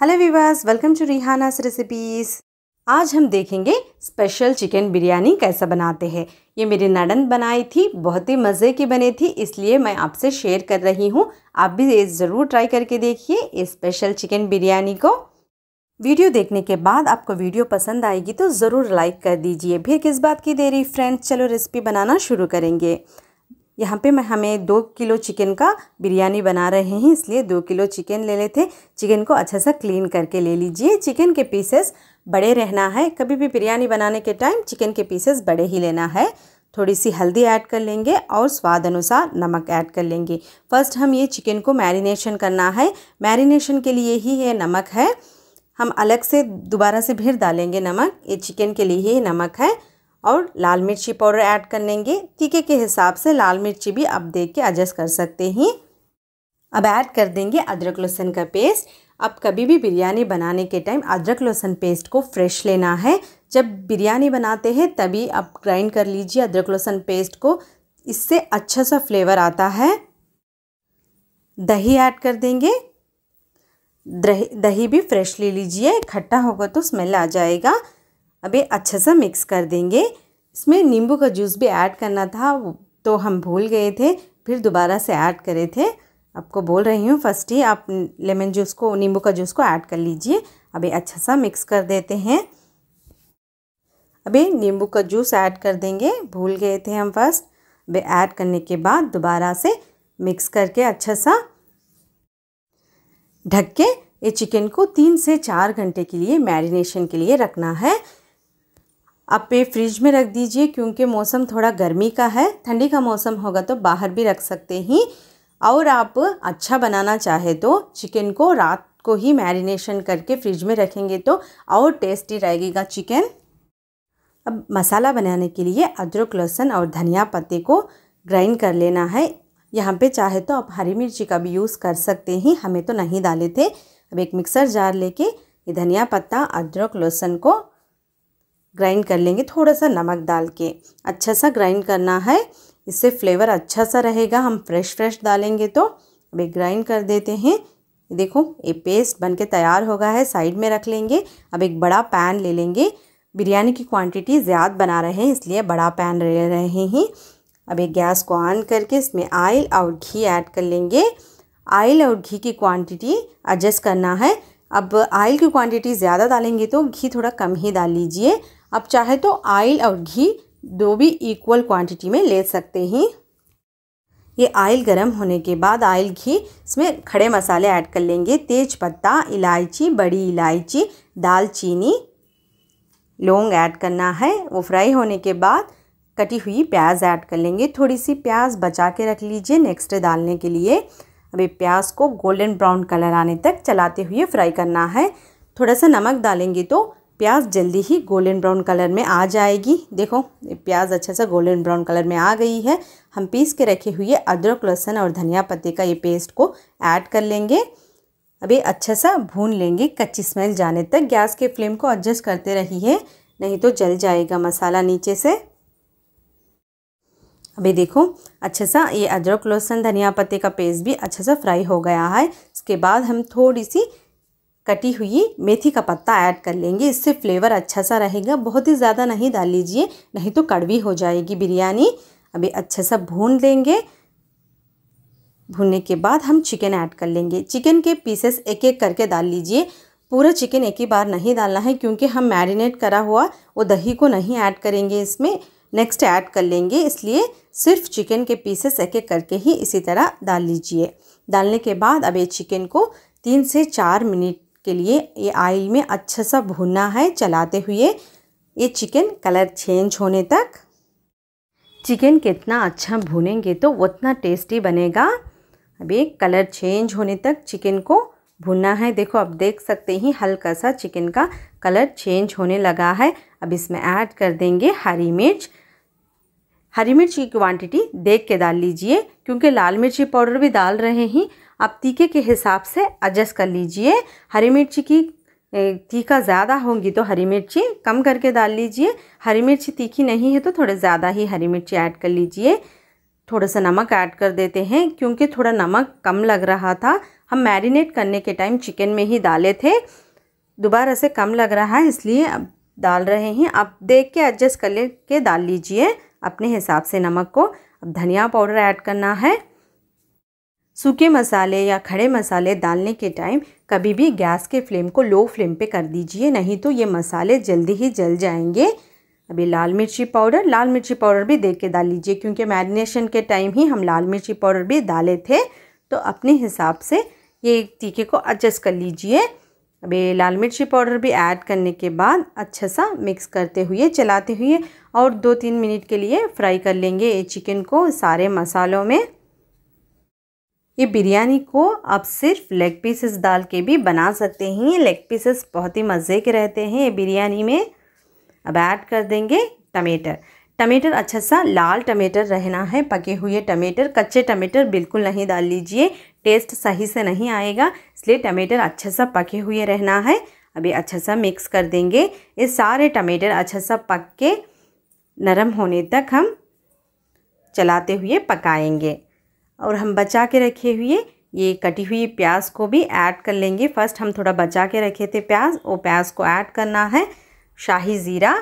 hello viewers welcome to Rihana's recipes आज हम देखेंगे स्पेशल चिकन बिरयानी कैसा बनाते हैं ये मेरी नड़न बनाई थी बहुत ही मज़े की बनी थी इसलिए मैं आपसे शेयर कर रही हूँ आप भी ये ज़रूर ट्राई करके देखिए इस स्पेशल चिकन बिरयानी को वीडियो देखने के बाद आपको वीडियो पसंद आएगी तो ज़रूर लाइक कर दीजिए फिर किस बात की देरी फ्रेंड्स चलो रेसिपी बनाना शुरू करेंगे यहाँ पे मैं हमें दो किलो चिकन का बिरयानी बना रहे हैं इसलिए दो किलो चिकन ले लेते चिकन को अच्छा सा क्लीन करके ले लीजिए चिकन के पीसेस बड़े रहना है कभी भी बिरयानी बनाने के टाइम चिकन के पीसेस बड़े ही लेना है थोड़ी सी हल्दी ऐड कर लेंगे और स्वाद अनुसार नमक ऐड कर लेंगे फर्स्ट हम ये चिकन को मैरिनेशन करना है मैरिनेशन के लिए ही ये नमक है हम अलग से दोबारा से फिर डालेंगे नमक ये चिकन के लिए ही नमक है और लाल मिर्ची पाउडर ऐड कर लेंगे तीखे के हिसाब से लाल मिर्ची भी आप देख के एडजस्ट कर सकते हैं अब ऐड कर देंगे अदरक लहसुन का पेस्ट अब कभी भी बिरयानी बनाने के टाइम अदरक लहसुन पेस्ट को फ्रेश लेना है जब बिरयानी बनाते हैं तभी आप ग्राइंड कर लीजिए अदरक लहसुन पेस्ट को इससे अच्छा सा फ्लेवर आता है दही ऐड कर देंगे दही भी फ्रेश ले लीजिए खट्टा होगा तो स्मेल आ जाएगा अभी अच्छे से मिक्स कर देंगे इसमें नींबू का जूस भी ऐड करना था तो हम भूल गए थे फिर दोबारा से ऐड करे थे आपको बोल रही हूँ फर्स्ट ही आप लेमन जूस को नींबू का जूस को ऐड कर लीजिए अभी अच्छा सा मिक्स कर देते हैं अभी नींबू का जूस ऐड कर देंगे भूल गए थे हम फर्स्ट अभी ऐड करने के बाद दोबारा से मिक्स करके अच्छा सा ढक के ये चिकन को तीन से चार घंटे के लिए मैरिनेशन के लिए रखना है आप पे फ्रिज में रख दीजिए क्योंकि मौसम थोड़ा गर्मी का है ठंडी का मौसम होगा तो बाहर भी रख सकते हैं और आप अच्छा बनाना चाहे तो चिकन को रात को ही मैरिनेशन करके फ्रिज में रखेंगे तो और टेस्टी रहेगा चिकन अब मसाला बनाने के लिए अदरक लहसुन और धनिया पत्ते को ग्राइंड कर लेना है यहाँ पे चाहे तो आप हरी मिर्ची का भी यूज़ कर सकते हैं हमें तो नहीं डाले थे अब एक मिक्सर जार लेके ये धनिया पत्ता अदरक लहसुन को ग्राइंड कर लेंगे थोड़ा सा नमक डाल के अच्छा सा ग्राइंड करना है इससे फ्लेवर अच्छा सा रहेगा हम फ्रेश फ्रेश डालेंगे तो अभी ग्राइंड कर देते हैं देखो ये पेस्ट बनके तैयार होगा है साइड में रख लेंगे अब एक बड़ा पैन ले लेंगे बिरयानी की क्वांटिटी ज़्यादा बना रहे हैं इसलिए बड़ा पैन ले रहे हैं अब एक गैस को ऑन करके इसमें आयल और घी ऐड कर लेंगे आयल और घी की क्वांटिटी एडजस्ट करना है अब आयल की क्वांटिटी ज़्यादा डालेंगे तो घी थोड़ा कम ही डाल लीजिए आप चाहे तो आयल और घी दो भी इक्वल क्वांटिटी में ले सकते हैं ये आयल गरम होने के बाद आयल घी इसमें खड़े मसाले ऐड कर लेंगे तेज पत्ता इलायची बड़ी इलायची दालचीनी लौंग ऐड करना है वो फ्राई होने के बाद कटी हुई प्याज ऐड कर लेंगे थोड़ी सी प्याज बचा के रख लीजिए नेक्स्ट डालने के लिए अभी प्याज को गोल्डन ब्राउन कलर आने तक चलाते हुए फ्राई करना है थोड़ा सा नमक डालेंगे तो प्याज जल्दी ही गोल्डन ब्राउन कलर में आ जाएगी देखो प्याज अच्छे सा गोल्डन ब्राउन कलर में आ गई है हम पीस के रखे हुए अदरक लहसुन और धनिया पत्ते का ये पेस्ट को ऐड कर लेंगे अभी अच्छा सा भून लेंगे कच्ची स्मेल जाने तक गैस के फ्लेम को एडजस्ट करते रहिए नहीं तो जल जाएगा मसाला नीचे से अभी देखो अच्छा सा ये अदरक लहसुन धनिया पत्ते का पेस्ट भी अच्छा सा फ्राई हो गया है इसके बाद हम थोड़ी सी कटी हुई मेथी का पत्ता ऐड कर लेंगे इससे फ्लेवर अच्छा सा रहेगा बहुत ही ज़्यादा नहीं डाल लीजिए नहीं तो कड़वी हो जाएगी बिरयानी अभी अच्छे सा भून लेंगे भूनने के बाद हम चिकन ऐड कर लेंगे चिकन के पीसेस एक एक करके डाल लीजिए पूरा चिकन एक ही बार नहीं डालना है क्योंकि हम मैरिनेट करा हुआ वो दही को नहीं ऐड करेंगे इसमें नेक्स्ट ऐड कर लेंगे इसलिए सिर्फ चिकन के पीसेस एक एक करके ही इसी तरह डाल लीजिए डालने के बाद अब ये चिकन को तीन से चार मिनट उसके लिए ये आयल में अच्छे सा भुनना है चलाते हुए ये चिकन कलर चेंज होने तक चिकन कितना अच्छा भुनेंगे तो उतना टेस्टी बनेगा अब ये कलर चेंज होने तक चिकन को भुनना है देखो आप देख सकते ही हल्का सा चिकन का कलर चेंज होने लगा है अब इसमें ऐड कर देंगे हरी मिर्च हरी मिर्च की क्वांटिटी देख के डाल लीजिए क्योंकि लाल मिर्ची पाउडर भी डाल रहे हैं आप तीखे के हिसाब से एडजस्ट कर लीजिए हरी मिर्ची की तीखा ज़्यादा होगी तो हरी मिर्ची कम करके डाल लीजिए हरी मिर्ची तीखी नहीं है तो थोड़े ज़्यादा ही हरी मिर्ची ऐड कर लीजिए थोड़ा सा नमक ऐड कर देते हैं क्योंकि थोड़ा नमक कम लग रहा था हम मैरिनेट करने के टाइम चिकन में ही डाले थे दोबारा से कम लग रहा है इसलिए अब डाल रहे हैं आप देख के एडजस्ट कर ले के डाल लीजिए अपने हिसाब से नमक को अब धनिया पाउडर ऐड करना है सूखे मसाले या खड़े मसाले डालने के टाइम कभी भी गैस के फ्लेम को लो फ्लेम पे कर दीजिए नहीं तो ये मसाले जल्दी ही जल जाएंगे अभी लाल मिर्ची पाउडर लाल मिर्ची पाउडर भी देख के डाल लीजिए क्योंकि मैरिनेशन के टाइम ही हम लाल मिर्ची पाउडर भी डाले थे तो अपने हिसाब से ये तीखे को एडजस्ट कर लीजिए अभी लाल मिर्ची पाउडर भी ऐड करने के बाद अच्छा सा मिक्स करते हुए चलाते हुए और दो तीन मिनट के लिए फ्राई कर लेंगे ये चिकन को सारे मसालों में ये बिरयानी को आप सिर्फ लेग पीसेस डाल के भी बना सकते हैं ये लेग पीसेस बहुत ही मज़े के रहते हैं ये बिरयानी में अब ऐड कर देंगे टमेटर टमेटर अच्छा सा लाल टमेटर रहना है पके हुए टमेटर कच्चे टमेटर बिल्कुल नहीं डाल लीजिए टेस्ट सही से नहीं आएगा इसलिए टमेटर अच्छा सा पके हुए रहना है अभी अच्छा सा मिक्स कर देंगे ये सारे टमेटर अच्छा सा पक के नरम होने तक हम चलाते हुए पकाएंगे और हम बचा के रखे हुए ये कटी हुई प्याज को भी ऐड कर लेंगे फर्स्ट हम थोड़ा बचा के रखे थे प्याज वो प्याज को ऐड करना है शाही ज़ीरा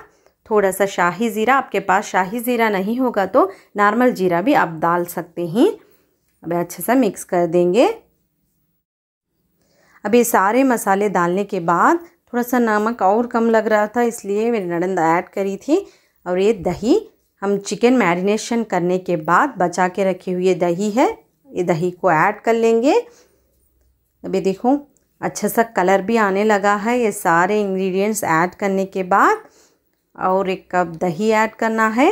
थोड़ा सा शाही ज़ीरा आपके पास शाही ज़ीरा नहीं होगा तो नॉर्मल जीरा भी आप डाल सकते हैं अब अच्छे से मिक्स कर देंगे अब ये सारे मसाले डालने के बाद थोड़ा सा नमक और कम लग रहा था इसलिए मेरी नड़ंद ऐड करी थी और ये दही हम चिकन मैरिनेशन करने के बाद बचा के रखे हुए दही है ये दही को ऐड कर लेंगे अभी देखो अच्छा सा कलर भी आने लगा है ये सारे इंग्रेडिएंट्स ऐड करने के बाद और एक कप दही ऐड करना है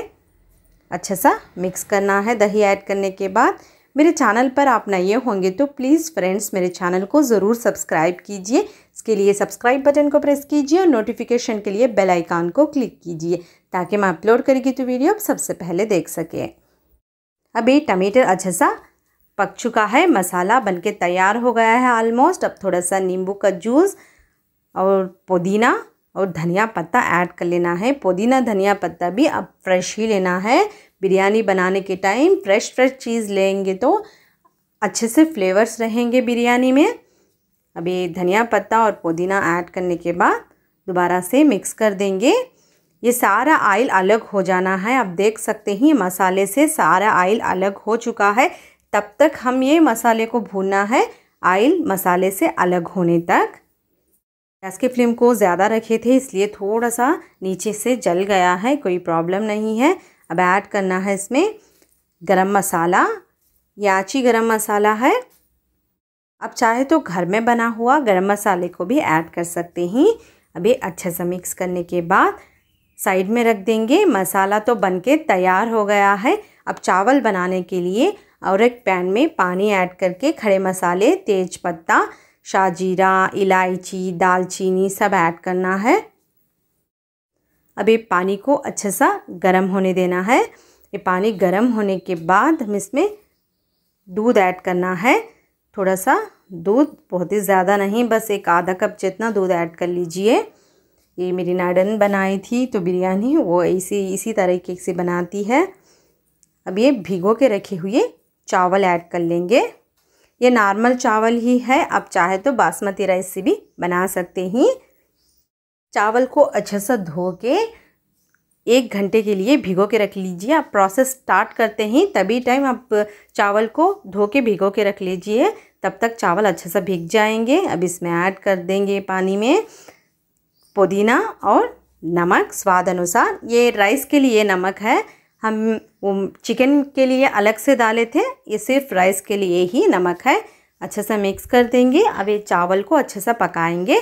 अच्छा सा मिक्स करना है दही ऐड करने के बाद मेरे चैनल पर आप नए होंगे तो प्लीज़ फ्रेंड्स मेरे चैनल को ज़रूर सब्सक्राइब कीजिए इसके लिए सब्सक्राइब बटन को प्रेस कीजिए और नोटिफिकेशन के लिए बेल आइकान को क्लिक कीजिए ताकि मैं अपलोड करेगी तो वीडियो आप सबसे पहले देख सकें अभी टमाटर अच्छा सा पक चुका है मसाला के तैयार हो गया है ऑलमोस्ट अब थोड़ा सा नींबू का जूस और पुदीना और धनिया पत्ता ऐड कर लेना है पुदीना धनिया पत्ता भी अब फ्रेश ही लेना है बिरयानी बनाने के टाइम फ्रेश फ्रेश चीज़ लेंगे तो अच्छे से फ्लेवर्स रहेंगे बिरयानी में अभी धनिया पत्ता और पुदीना ऐड करने के बाद दोबारा से मिक्स कर देंगे ये सारा आयल अलग हो जाना है आप देख सकते हैं मसाले से सारा आयल अलग हो चुका है तब तक हम ये मसाले को भूनना है आयल मसाले से अलग होने तक गैस की फ्लेम को ज़्यादा रखे थे इसलिए थोड़ा सा नीचे से जल गया है कोई प्रॉब्लम नहीं है अब ऐड करना है इसमें गरम मसाला याची गरम मसाला है आप चाहे तो घर में बना हुआ गरम मसाले को भी ऐड कर सकते हैं अभी अच्छे से मिक्स करने के बाद साइड में रख देंगे मसाला तो बनके तैयार हो गया है अब चावल बनाने के लिए और एक पैन में पानी ऐड करके खड़े मसाले तेज पत्ता शाजीरा इलायची दालचीनी सब ऐड करना है अब ये पानी को अच्छे सा गर्म होने देना है ये पानी गर्म होने के बाद हम इसमें दूध ऐड करना है थोड़ा सा दूध बहुत ही ज़्यादा नहीं बस एक आधा कप जितना दूध ऐड कर लीजिए ये मेरी नाडन बनाई थी तो बिरयानी वो इसी इसी तरीके से बनाती है अब ये भिगो के रखे हुए चावल ऐड कर लेंगे ये नॉर्मल चावल ही है आप चाहे तो बासमती राइस से भी बना सकते हैं चावल को अच्छे से धो के एक घंटे के लिए भिगो के रख लीजिए आप प्रोसेस स्टार्ट करते ही तभी टाइम आप चावल को धो के भिगो के रख लीजिए तब तक चावल अच्छे से भीग जाएंगे अब इसमें ऐड कर देंगे पानी में पुदीना और नमक स्वाद अनुसार ये राइस के लिए नमक है हम चिकन के लिए अलग से डाले थे ये सिर्फ राइस के लिए ही नमक है अच्छे से मिक्स कर देंगे अब ये चावल को अच्छे से पकाएंगे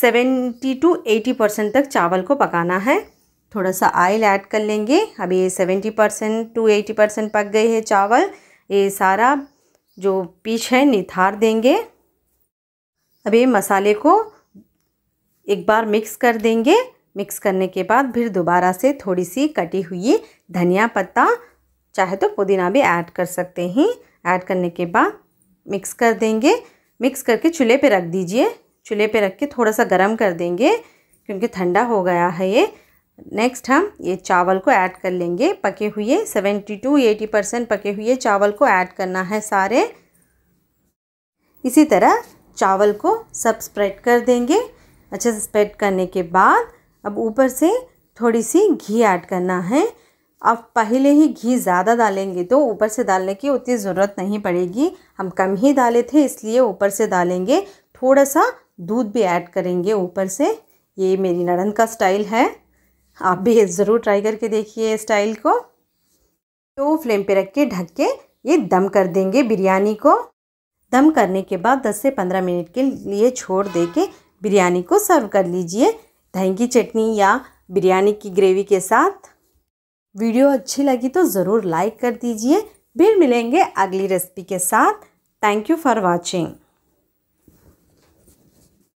सेवेंटी टू एटी परसेंट तक चावल को पकाना है थोड़ा सा आयल ऐड कर लेंगे अब ये seventy percent to eighty percent पक गए हैं चावल ये सारा जो पीस है निथार देंगे अब ये मसाले को एक बार मिक्स कर देंगे मिक्स करने के बाद फिर दोबारा से थोड़ी सी कटी हुई धनिया पत्ता चाहे तो पुदीना भी ऐड कर सकते हैं ऐड करने के बाद मिक्स कर देंगे मिक्स करके चूल्हे पे रख दीजिए चूल्हे पे रख के थोड़ा सा गर्म कर देंगे क्योंकि ठंडा हो गया है ये नेक्स्ट हम ये चावल को ऐड कर लेंगे पके हुए सेवेंटी टू एटी परसेंट पके हुए चावल को ऐड करना है सारे इसी तरह चावल को सब स्प्रेड कर देंगे अच्छे से स्प्रेड करने के बाद अब ऊपर से थोड़ी सी घी ऐड करना है अब पहले ही घी ज़्यादा डालेंगे तो ऊपर से डालने की उतनी ज़रूरत नहीं पड़ेगी हम कम ही डाले थे इसलिए ऊपर से डालेंगे थोड़ा सा दूध भी ऐड करेंगे ऊपर से ये मेरी नड़न का स्टाइल है आप भी ज़रूर ट्राई करके देखिए स्टाइल को तो फ्लेम पे रख के ढक के ये दम कर देंगे बिरयानी को दम करने के बाद 10 से 15 मिनट के लिए छोड़ दे के बिरयानी को सर्व कर लीजिए दही की चटनी या बिरयानी की ग्रेवी के साथ वीडियो अच्छी लगी तो ज़रूर लाइक कर दीजिए फिर मिलेंगे अगली रेसिपी के साथ थैंक यू फॉर वॉचिंग